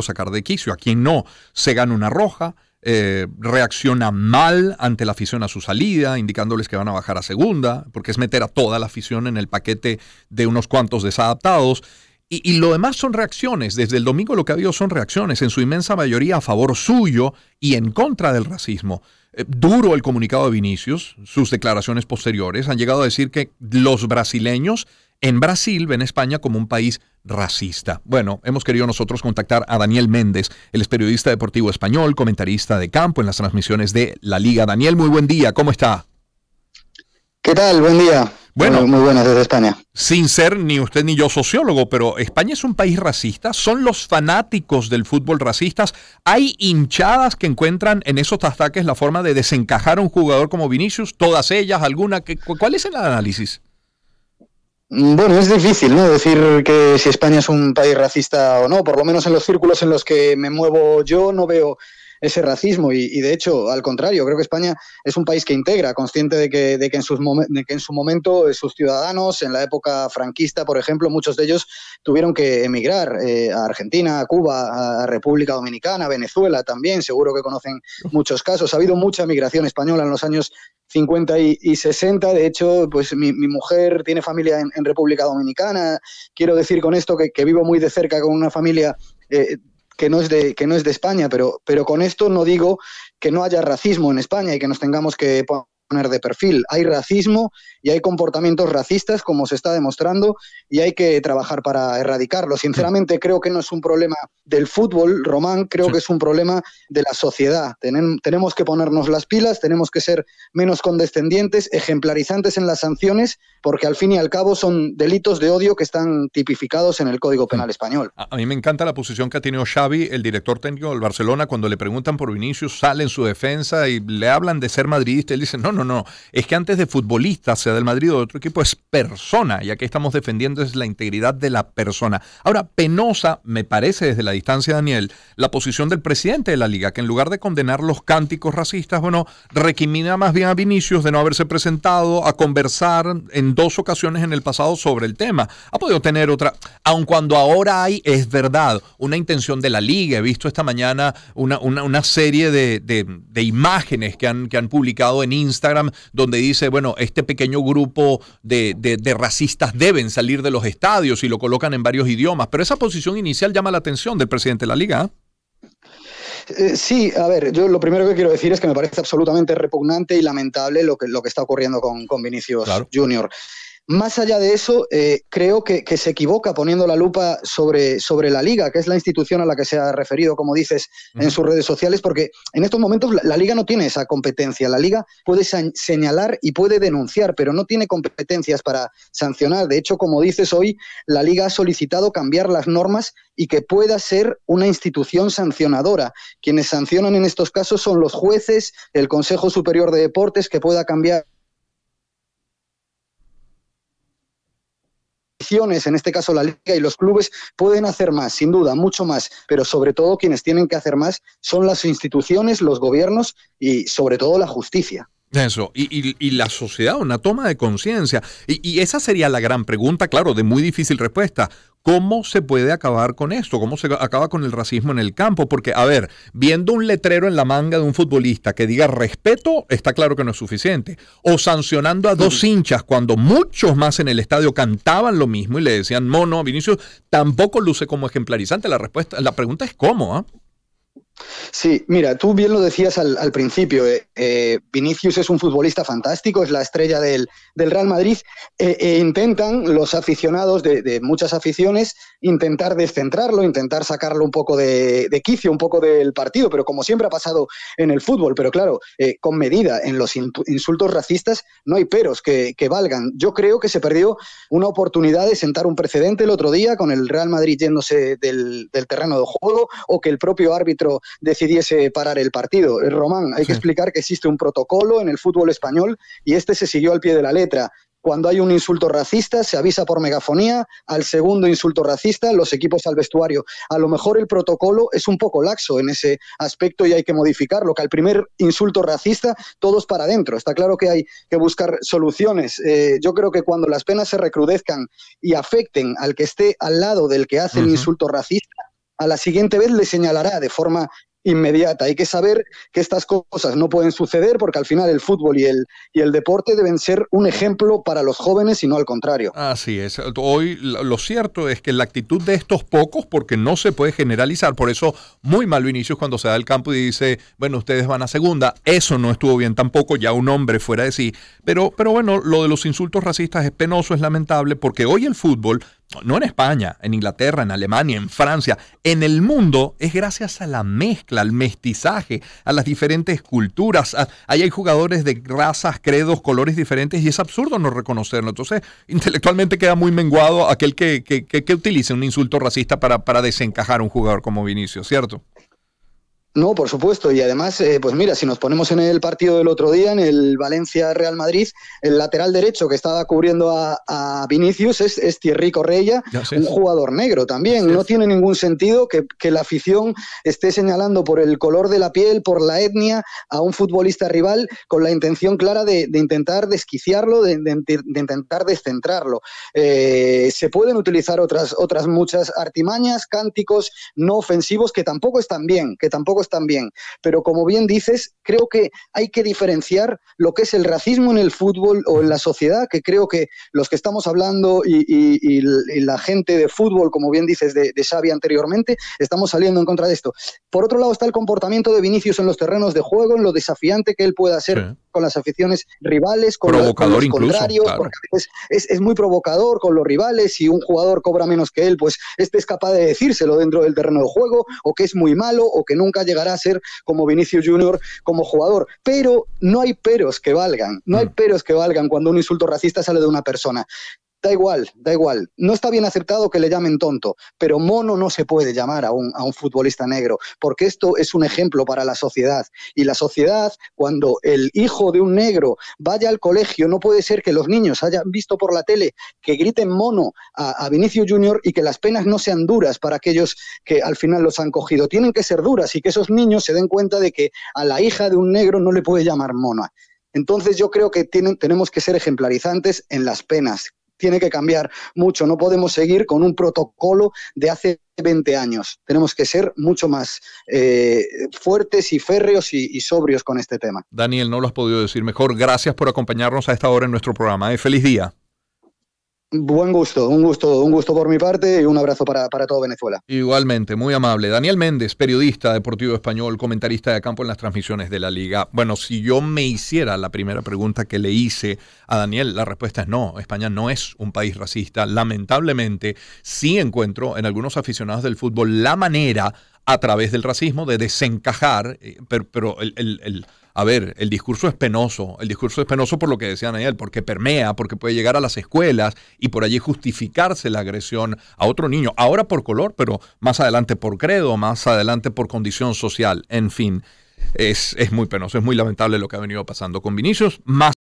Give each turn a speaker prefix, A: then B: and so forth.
A: sacar de quicio, a quien no. Se gana una roja, eh, reacciona mal ante la afición a su salida, indicándoles que van a bajar a segunda, porque es meter a toda la afición en el paquete de unos cuantos desadaptados. Y, lo demás son reacciones. Desde el domingo lo que ha habido son reacciones, en su inmensa mayoría a favor suyo y en contra del racismo. Eh, duro el comunicado de Vinicius, sus declaraciones posteriores han llegado a decir que los brasileños en Brasil ven a España como un país racista. Bueno, hemos querido nosotros contactar a Daniel Méndez, el periodista deportivo español, comentarista de campo en las transmisiones de La Liga. Daniel, muy buen día, ¿cómo está? ¿Qué tal? Buen día. Bueno, muy,
B: muy buenas desde España.
A: Sin ser ni usted ni yo sociólogo, pero España es un país racista. ¿Son los fanáticos del fútbol racistas? ¿Hay hinchadas que encuentran en esos ataques la forma de desencajar a un jugador como Vinicius? ¿Todas ellas? ¿Alguna? ¿Cuál es el análisis?
B: Mm, bueno, es difícil, ¿no? Decir que si España es un país racista o no, por lo menos en los círculos en los que me muevo yo no veo ese racismo y, de hecho, al contrario, creo que España es un país que integra, consciente de que, de que, en, sus de que en su momento eh, sus ciudadanos, en la época franquista, por ejemplo, muchos de ellos tuvieron que emigrar eh, a Argentina, a Cuba, a República Dominicana, a Venezuela también, seguro que conocen muchos casos. Ha habido mucha migración española en los años 50 y, 60. De hecho, pues mi, mi mujer tiene familia en, República Dominicana. Quiero decir con esto que, vivo muy de cerca con una familia eh, que no es de que no es de España, pero pero con esto no digo que no haya racismo en España y que nos tengamos que poner de perfil. Hay racismo y hay comportamientos racistas, como se está demostrando, y hay que trabajar para erradicarlo. Sinceramente, creo que no es un problema del fútbol, Román, creo que es un problema de la sociedad. tenemos que ponernos las pilas, tenemos que ser menos condescendientes, ejemplarizantes en las sanciones, porque al fin y al cabo son delitos de odio que están tipificados en el Código Penal Español.
A: A, mí me encanta la posición que ha tenido Xavi, el director técnico del Barcelona, cuando le preguntan por Vinicius, sale en su defensa y le hablan de ser madridista, él dice, no, no no, no. Es que antes de futbolista, sea del Madrid o de otro equipo, es persona. Y aquí estamos defendiendo es la integridad de la persona. Ahora, penosa, me parece desde la distancia, Daniel, la posición del presidente de la liga, que en lugar de condenar los cánticos racistas, bueno, requimina más bien a Vinicius de no haberse presentado a conversar en dos ocasiones en el pasado sobre el tema. Ha podido tener otra, aun cuando ahora hay, es verdad, una intención de la liga. He visto esta mañana una, serie de, imágenes que han, que han publicado en Instagram donde dice, bueno, este pequeño grupo de, de, de racistas deben salir de los estadios y lo colocan en varios idiomas. Pero esa posición inicial llama la atención del presidente de la liga. ¿ah?
B: Eh, sí, a ver, yo lo primero que quiero decir es que me parece absolutamente repugnante y lamentable lo que, lo que está ocurriendo con, con Vinicius claro. Más allá de eso, eh, creo que, se equivoca poniendo la lupa sobre, sobre la liga, que es la institución a la que se ha referido, como dices, en sus redes sociales, porque en estos momentos la, liga no tiene esa competencia. La liga puede señalar y puede denunciar, pero no tiene competencias para sancionar. De hecho, como dices hoy, la liga ha solicitado cambiar las normas y que pueda ser una institución sancionadora. Quienes sancionan en estos casos son los jueces, el Consejo Superior de Deportes, que pueda cambiar en este caso la liga y los clubes, pueden hacer más, sin duda, mucho más, pero sobre todo quienes tienen que hacer más son las instituciones, los gobiernos y sobre todo la justicia.
A: Eso, y, la sociedad, una toma de conciencia. Y, esa sería la gran pregunta, claro, de muy difícil respuesta. ¿Cómo se puede acabar con esto? ¿Cómo se acaba con el racismo en el campo? Porque, a ver, viendo un letrero en la manga de un futbolista que diga respeto, está claro que no es suficiente. O sancionando a dos hinchas cuando muchos más en el estadio cantaban lo mismo y le decían, mono, Vinicius, tampoco luce como ejemplarizante. La respuesta, la pregunta es cómo, ¿ah?
B: Sí, mira, tú bien lo decías al, principio, eh, eh, Vinicius es un futbolista fantástico, es la estrella del, Real Madrid, e, e intentan los aficionados de, muchas aficiones intentar descentrarlo, intentar sacarlo un poco de, quicio, un poco del partido, pero como siempre ha pasado en el fútbol, pero claro, eh, con medida, en los insultos racistas no hay peros que, valgan. Yo creo que se perdió una oportunidad de sentar un precedente el otro día con el Real Madrid yéndose del terreno de juego o que el propio árbitro decidiese parar el partido. Eh, Román, hay que explicar que existe un protocolo en el fútbol español y este se siguió al pie de la letra. Cuando hay un insulto racista, se avisa por megafonía. Al segundo insulto racista, los equipos al vestuario. A lo mejor el protocolo es un poco laxo en ese aspecto y hay que modificarlo. Que al primer insulto racista, todos para adentro. Está claro que hay que buscar soluciones. Eh, yo creo que cuando las penas se recrudezcan y afecten al que esté al lado del que hace el insulto racista, a la siguiente vez le señalará de forma inmediata. Hay que saber que estas cosas no pueden suceder porque al final el fútbol y el, y el deporte deben ser un ejemplo para los jóvenes y no al contrario.
A: Así es. Hoy lo cierto es que la actitud de estos pocos, porque no se puede generalizar, por eso muy malo inicio cuando se da el campo y dice, bueno, ustedes van a segunda, eso no estuvo bien tampoco, ya un hombre fuera de sí. Pero, pero bueno, lo de los insultos racistas es penoso, es lamentable, porque hoy el fútbol no en España, en Inglaterra, en Alemania, en Francia, en el mundo, es gracias a la mezcla, al mestizaje, a las diferentes culturas. Ahí hay jugadores de razas, credos, colores diferentes y es absurdo no reconocerlo. Entonces, intelectualmente queda muy menguado aquel que, que, que, utilice un insulto racista para, para desencajar a un jugador como Vinicio, ¿cierto?
B: No, por supuesto. Y además, eh, pues mira, si nos ponemos en el partido del otro día, en el Valencia-Real Madrid, el lateral derecho que estaba cubriendo a, Vinicius es, es, Thierry Correia, un jugador negro también. No tiene ningún sentido que, la afición esté señalando por el color de la piel, por la etnia, a un futbolista rival con la intención clara de, intentar desquiciarlo, de, de intentar descentrarlo. Eh, se pueden utilizar otras, otras muchas artimañas, cánticos no ofensivos que tampoco están bien, que tampoco también. Pero como bien dices, creo que hay que diferenciar lo que es el racismo en el fútbol o en la sociedad, que creo que los que estamos hablando y, la gente de fútbol, como bien dices, de, Xavi anteriormente, estamos saliendo en contra de esto. Por otro lado está el comportamiento de Vinicius en los terrenos de juego, en lo desafiante que él pueda ser con las aficiones rivales, con, los, contrarios, porque es, muy provocador con los rivales. Si un jugador cobra menos que él, pues este es capaz de decírselo dentro del terreno de juego, o que es muy malo, o que nunca llegará a ser como Vinicius Junior como jugador. Pero no hay peros que valgan, no hay mm. peros que valgan cuando un insulto racista sale de una persona da igual, da igual. No está bien aceptado que le llamen tonto, pero mono no se puede llamar a un, futbolista negro, porque esto es un ejemplo para la sociedad. Y la sociedad, cuando el hijo de un negro vaya al colegio, no puede ser que los niños hayan visto por la tele que griten mono a, a Vinicio Junior y que las penas no sean duras para aquellos que al final los han cogido. Tienen que ser duras y que esos niños se den cuenta de que a la hija de un negro no le puede llamar mono. Entonces yo creo que tenemos que ser ejemplarizantes en las penas, tiene que cambiar mucho. No podemos seguir con un protocolo de hace 20 años. Tenemos que ser mucho más eh, fuertes y férreos y, sobrios con este tema.
A: Daniel, no lo has podido decir mejor. Gracias por acompañarnos a esta hora en nuestro programa. ¿eh? Feliz día.
B: Buen gusto, un gusto, un gusto por mi parte y un abrazo para, para, todo Venezuela.
A: Igualmente, muy amable. Daniel Méndez, periodista deportivo español, comentarista de campo en las transmisiones de la liga. Bueno, si yo me hiciera la primera pregunta que le hice a Daniel, la respuesta es no, España no es un país racista. Lamentablemente, sí encuentro en algunos aficionados del fútbol la manera a través del racismo de desencajar, eh, pero, el a ver, el discurso es penoso, el discurso es penoso por lo que decían ayer, porque permea, porque puede llegar a las escuelas y por allí justificarse la agresión a otro niño, ahora por color, pero más adelante por credo, más adelante por condición social, en fin. Es, es muy penoso, es muy lamentable lo que ha venido pasando con Vinicius, más